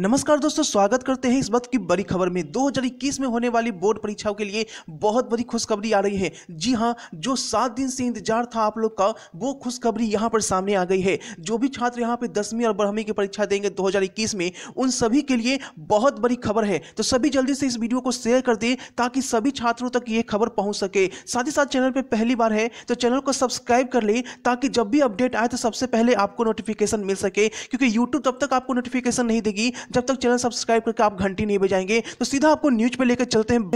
नमस्कार दोस्तों स्वागत करते हैं इस वक्त की बड़ी खबर में 2021 में होने वाली बोर्ड परीक्षाओं के लिए बहुत बड़ी खुशखबरी आ रही है जी हाँ जो सात दिन से इंतजार था आप लोग का वो खुशखबरी यहाँ पर सामने आ गई है जो भी छात्र यहाँ पे दसवीं और बारहवीं की परीक्षा देंगे 2021 में उन सभी के लिए बहुत बड़ी खबर है तो सभी जल्दी से इस वीडियो को शेयर कर दें ताकि सभी छात्रों तक ये खबर पहुँच सके साथ ही साथ चैनल पर पहली बार है तो चैनल को सब्सक्राइब कर लें ताकि जब भी अपडेट आए तो सबसे पहले आपको नोटिफिकेशन मिल सके क्योंकि यूट्यूब तब तक आपको नोटिफिकेशन नहीं देगी जब तक चैनल सब्सक्राइब करके आप घंटी नहीं बजाएंगे तो सीधा आपको न्यूज पे लेकर चलते हैं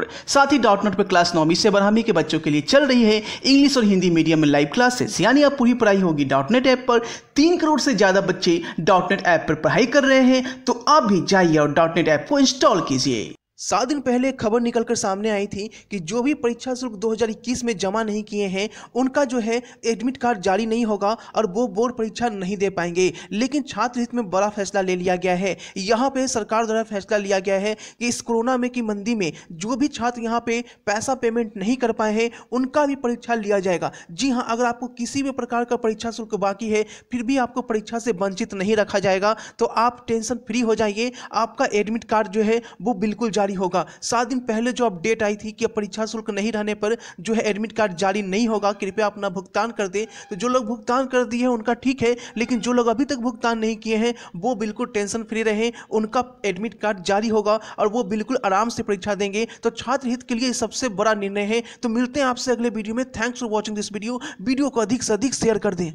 पर साथ ही डॉट नोट पर क्लास नौवीं से बारहवीं के बच्चों के लिए चल रही है इंग्लिश और हिंदी मीडियम में लाइव क्लासेस यानी आप पूरी पढ़ाई होगी डॉट नेट ऐप पर तीन करोड़ से ज़्यादा बच्चे डॉट नेट ऐप पर पढ़ाई कर रहे हैं तो आप भी जाइए और डॉट नेट ऐप को इंस्टॉल कीजिए सात दिन पहले खबर निकलकर सामने आई थी कि जो भी परीक्षा शुल्क 2021 में जमा नहीं किए हैं उनका जो है एडमिट कार्ड जारी नहीं होगा और वो बोर्ड परीक्षा नहीं दे पाएंगे लेकिन छात्र हित में बड़ा फैसला ले लिया गया है यहाँ पे सरकार द्वारा फैसला लिया गया है कि इस कोरोना में की मंदी में जो भी छात्र यहाँ पे पैसा पेमेंट नहीं कर पाए हैं उनका भी परीक्षा लिया जाएगा जी हाँ अगर आपको किसी भी प्रकार का परीक्षा शुल्क बाकी है फिर भी आपको परीक्षा से वंचित नहीं रखा जाएगा तो आप टेंशन फ्री हो जाइए आपका एडमिट कार्ड जो है वो बिल्कुल जारी जारी होगा सात दिन पहले जो अपडेट आई थी कि अब परीक्षा शुल्क नहीं रहने पर जो है एडमिट कार्ड जारी नहीं होगा कृपया अपना भुगतान कर दे तो जो लोग भुगतान कर दिए हैं उनका ठीक है लेकिन जो लोग अभी तक भुगतान नहीं किए हैं वो बिल्कुल टेंशन फ्री रहें उनका एडमिट कार्ड जारी होगा और वो बिल्कुल आराम से परीक्षा देंगे तो छात्र हित के लिए सबसे बड़ा निर्णय है तो मिलते हैं आपसे अगले वीडियो में thanks for watching this video video को अधिक से अधिक शेयर कर दें